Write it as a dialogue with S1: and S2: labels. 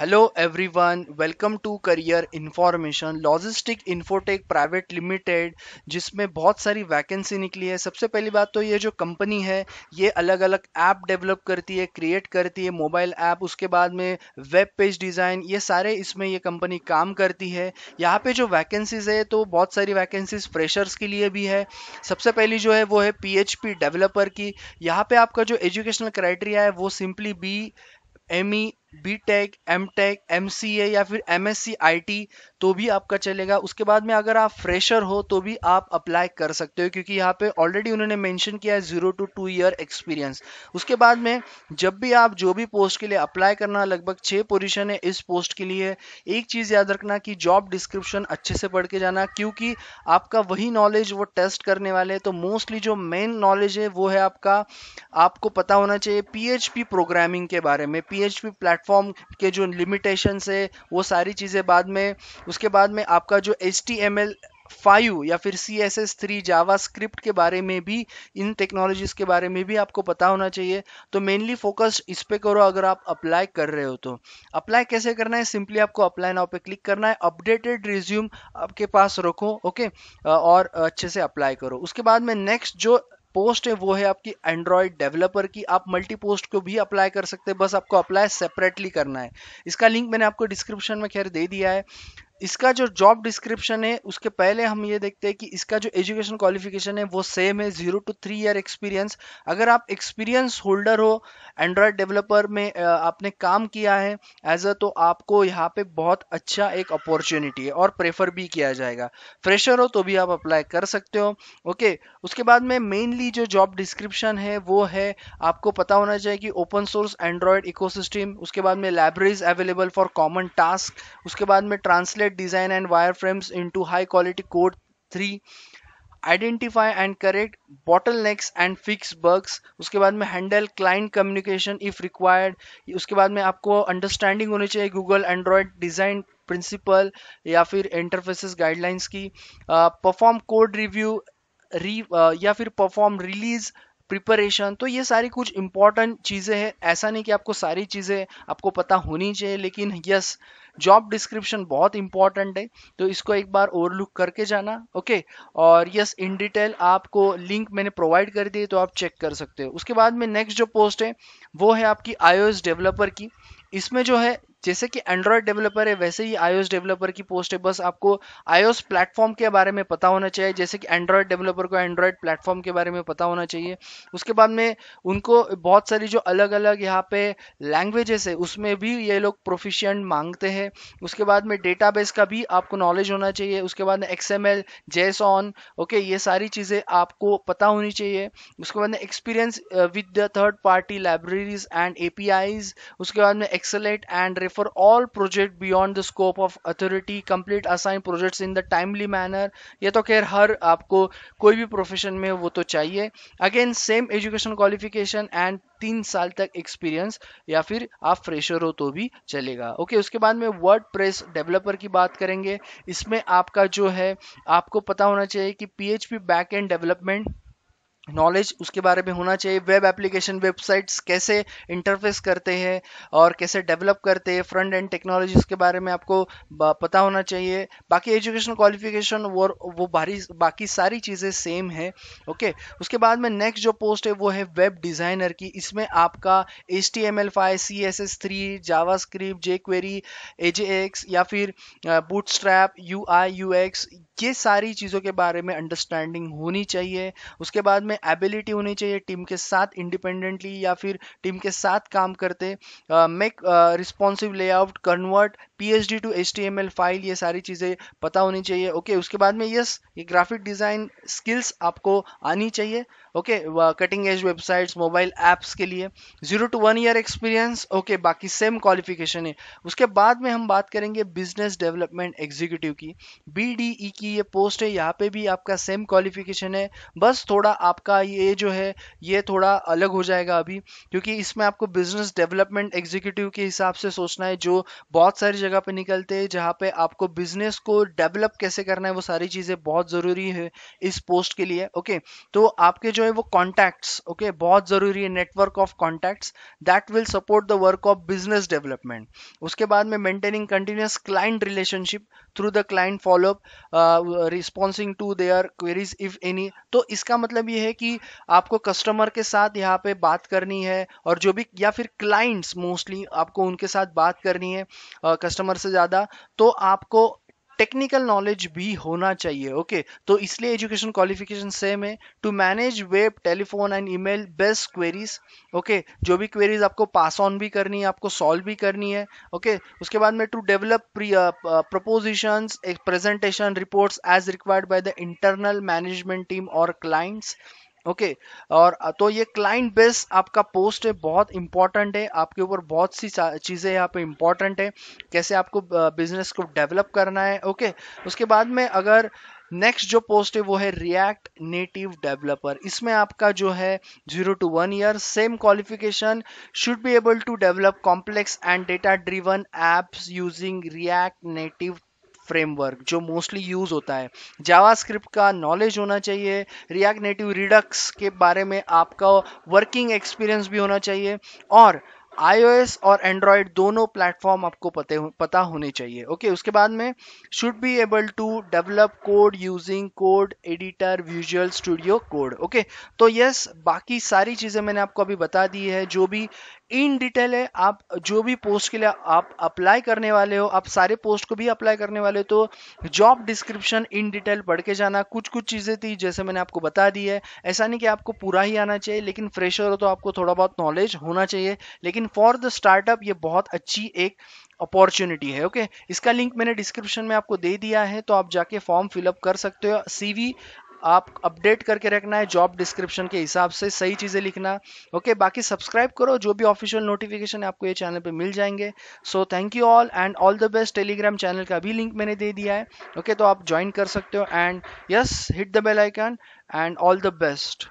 S1: Hello everyone welcome to career information logistic infotech private limited जिसमें बहुत सारी vacancy निकली है सबसे पहली बात तो ये जो कंपनी है ये अलग अलग ऐप डेवलप करती है क्रिएट करती है मोबाइल ऐप उसके बाद में वेब पेज डिज़ाइन ये सारे इसमें ये कंपनी काम करती है यहाँ पे जो वैकेंसीज है तो बहुत सारी वैकेंसीज फ्रेशर्स के लिए भी है सबसे पहली जो है वो है पी डेवलपर की यहाँ पर आपका जो एजुकेशनल क्राइटेरिया है वो simply B M E B tech M tech M C A या फिर M S C I T तो भी आपका चलेगा उसके बाद में अगर आप फ्रेशर हो तो भी आप अप्लाई कर सकते हो क्योंकि यहाँ पे ऑलरेडी उन्होंने मेंशन किया है zero to two year experience उसके बाद में जब भी आप जो भी पोस्ट के लिए अप्लाई करना लगभग छः पोजीशन है इस पोस्ट के लिए एक चीज़ याद रखना कि जॉब डिस्क्रिप्शन अच्छे से पढ़ के जाना क्योंकि आपका वही नॉलेज वो टेस्ट करने वाले हैं तो मोस्टली जो मेन नॉलेज है वो है आपका आपको पता होना चाहिए पी प्रोग्रामिंग के बारे में पी प्लेटफॉर्म के जो लिमिटेशन है वो सारी चीज़ें बाद में उसके बाद में आपका जो H T M L five या फिर C S S three JavaScript के बारे में भी इन टेक्नोलॉजीज के बारे में भी आपको पता होना चाहिए तो मेनली फोकस इस पर करो अगर आप अप्लाई कर रहे हो तो अप्लाई कैसे करना है सिंपली आपको अप्लाई नाउ पे क्लिक करना है अपडेटेड रिज्यूम आपके पास रखो ओके और अच्छे से अप्लाई करो उसके बाद में नेक्स्ट जो पोस्ट है वो है आपकी एंड्रॉयड डेवलपर की आप मल्टी पोस्ट को भी अप्लाई कर सकते हैं बस आपको अप्लाई सेपरेटली करना है इसका लिंक मैंने आपको डिस्क्रिप्शन में खैर दे दिया है इसका जो जॉब डिस्क्रिप्शन है उसके पहले हम ये देखते हैं कि इसका जो एजुकेशन क्वालिफिकेशन है वो सेम है zero to three year experience अगर आप एक्सपीरियंस होल्डर हो एंड्रॉयड डेवलपर में आपने काम किया है एज अ तो आपको यहाँ पे बहुत अच्छा एक अपॉर्चुनिटी है और प्रेफर भी किया जाएगा फ्रेशर हो तो भी आप अप्लाई कर सकते हो ओके उसके बाद में मेनली जो जॉब डिस्क्रिप्शन है वो है आपको पता होना चाहिए कि ओपन सोर्स एंड्रॉयड इकोसिस्टम उसके बाद में libraries available for common task उसके बाद में translate embed design and wireframes into high quality code 3 identify and correct bottlenecks and fix bugs उसके बाद में handle client communication if required उसके बाद में आपको अंडरस्टैंडिंग होनी चाहिए गूगल एंड्रॉयड डिज़ाइन प्रिंसिपल या फिर इंटरफेसिस गाइडलाइंस की परफॉर्म कोड रिव्यू री या फिर परफॉर्म रिलीज प्रिपरेशन तो ये सारी कुछ इंपॉर्टेंट चीज़ें हैं ऐसा नहीं कि आपको सारी चीज़ें आपको पता होनी चाहिए लेकिन यस जॉब डिस्क्रिप्शन बहुत इंपॉर्टेंट है तो इसको एक बार ओवरलुक करके जाना ओके और यस इन डिटेल आपको लिंक मैंने प्रोवाइड कर दी तो आप चेक कर सकते हो उसके बाद में नेक्स्ट जो पोस्ट है वो है आपकी आईओएस डेवलपर की इसमें जो है जैसे कि एंड्रॉयड डेवलपर है वैसे ही आईओएस डेवलपर की पोस्ट है बस आपको आईओएस प्लेटफॉर्म के बारे में पता होना चाहिए जैसे कि एंड्रॉयड डेवलपर को एंड्रॉयड प्लेटफॉर्म के बारे में पता होना चाहिए उसके बाद में उनको बहुत सारी जो अलग अलग यहाँ पे लैंग्वेजेस है उसमें भी ये लोग प्रोफिशियंट मांगते हैं उसके बाद में डेटा का भी आपको नॉलेज होना चाहिए उसके बाद में एक्स एम ओके ये सारी चीज़ें आपको पता होनी चाहिए उसके बाद में experience with the third party libraries and a उसके बाद में एक्सलेट and for all project beyond the scope of authority complete assigned projects in the timely manner ये तो खैर हर आपको कोई भी प्रोफेशन में वो तो चाहिए again same education qualification and तीन साल तक एक्सपीरियंस या फिर आप फ्रेशर हो तो भी चलेगा ओके okay, उसके बाद में वर्ड प्रेस डेवलपर की बात करेंगे इसमें आपका जो है आपको पता होना चाहिए कि P H P back end development knowledge उसके बारे में होना चाहिए वेब एप्लीकेशन वेबसाइट्स कैसे इंटरफेस करते हैं और कैसे डेवलप करते हैं फ्रंट एंड टेक्नोलॉजी उसके बारे में आपको पता होना चाहिए बाकी एजुकेशन क्वालिफिकेशन वो वो भारी बाकी सारी चीज़ें सेम है ओके उसके बाद में नेक्स्ट जो पोस्ट है वो है वेब डिज़ाइनर की इसमें आपका H T M L five C S S three JavaScript jQuery A J X या फिर bootstrap U I U X ये सारी चीज़ों के बारे में अंडरस्टैंडिंग होनी चाहिए उसके बाद में में एबिलिटी होनी चाहिए टीम के साथ इंडिपेंडेंटली या फिर टीम के साथ काम करते make responsive layout convert P H D to H file ये सारी चीज़ें पता होनी चाहिए ओके okay, उसके बाद में यस ये ग्राफिक डिज़ाइन स्किल्स आपको आनी चाहिए okay cutting edge websites mobile apps के लिए zero to one year experience okay बाकी सेम क्वालिफिकेशन है उसके बाद में हम बात करेंगे बिजनेस डेवलपमेंट एग्जीक्यूटिव की बी e की ये पोस्ट है यहाँ पे भी आपका सेम क्वालिफिकेशन है बस थोड़ा आपका ये जो है ये थोड़ा अलग हो जाएगा अभी क्योंकि इसमें आपको बिजनेस डेवलपमेंट एग्जीक्यूटिव के हिसाब से सोचना है जो बहुत सारी जगह पे निकलते हैं जहाँ पे आपको बिजनेस को डेवलप कैसे करना है वो सारी चीजें बहुत जरूरी है इस पोस्ट के लिए ओके तो आपके जो है वो कॉन्टैक्ट्स ओके okay? बहुत ज़रूरी है network of contacts that will support the work of business development उसके बाद में maintaining continuous client relationship through the client follow up responsing to their queries if any तो इसका मतलब ये है कि आपको कस्टमर के साथ यहाँ पे बात करनी है और जो भी या फिर क्लाइंट्स मोस्टली आपको उनके साथ बात करनी है कस्टमर uh, से ज़्यादा तो आपको टेक्निकल नॉलेज भी होना चाहिए ओके okay? तो इसलिए एजुकेशन क्वालिफिकेशन सेम है to manage web telephone and email based queries okay जो भी क्वेरीज आपको पास ऑन भी करनी है आपको सॉल्व भी करनी है ओके okay? उसके बाद में to develop proposition presentation reports as required by the internal management team और क्लाइंट्स ओके okay, और तो ये क्लाइंट बेस आपका पोस्ट है बहुत इंपॉर्टेंट है आपके ऊपर बहुत सी चीज़ें यहाँ पे इंपॉर्टेंट है कैसे आपको बिजनेस को डेवलप करना है ओके okay, उसके बाद में अगर नेक्स्ट जो पोस्ट है वो है रिएक्ट नेटिव डेवलपर इसमें आपका जो है zero to one year same qualification should be able to develop complex and data driven apps using React Native framework जो मोस्टली यूज होता है जावास्क्रिप्ट का नॉलेज होना चाहिए रिएक्ट नेटिव रिडक्स के बारे में आपका वर्किंग एक्सपीरियंस भी होना चाहिए और iOS और एंड्रॉयड दोनों प्लेटफॉर्म आपको पते हो, पता होने चाहिए ओके okay, उसके बाद में should be able to develop code using code editor Visual Studio Code okay तो यस बाकी सारी चीज़ें मैंने आपको अभी बता दी है जो भी इन डिटेल है आप जो भी पोस्ट के लिए आप अप्लाई करने वाले हो आप सारे पोस्ट को भी अप्लाई करने वाले हो तो जॉब डिस्क्रिप्शन इन डिटेल पढ़ के जाना कुछ कुछ चीज़ें थी जैसे मैंने आपको बता दी है ऐसा नहीं कि आपको पूरा ही आना चाहिए लेकिन फ्रेशर हो तो आपको थोड़ा बहुत नॉलेज होना चाहिए लेकिन फॉर द स्टार्टअप ये बहुत अच्छी एक अपॉर्चुनिटी है ओके okay? इसका लिंक मैंने डिस्क्रिप्शन में आपको दे दिया है तो आप जाके फॉर्म फिलअप कर सकते हो सी आप अपडेट करके रखना है जॉब डिस्क्रिप्शन के हिसाब से सही चीज़ें लिखना ओके बाकी सब्सक्राइब करो जो भी ऑफिशियल नोटिफिकेशन आपको ये चैनल पे मिल जाएंगे so thank you all and all the best Telegram channel का भी लिंक मैंने दे दिया है ओके okay, तो आप ज्वाइन कर सकते हो and yes hit the bell icon and all the best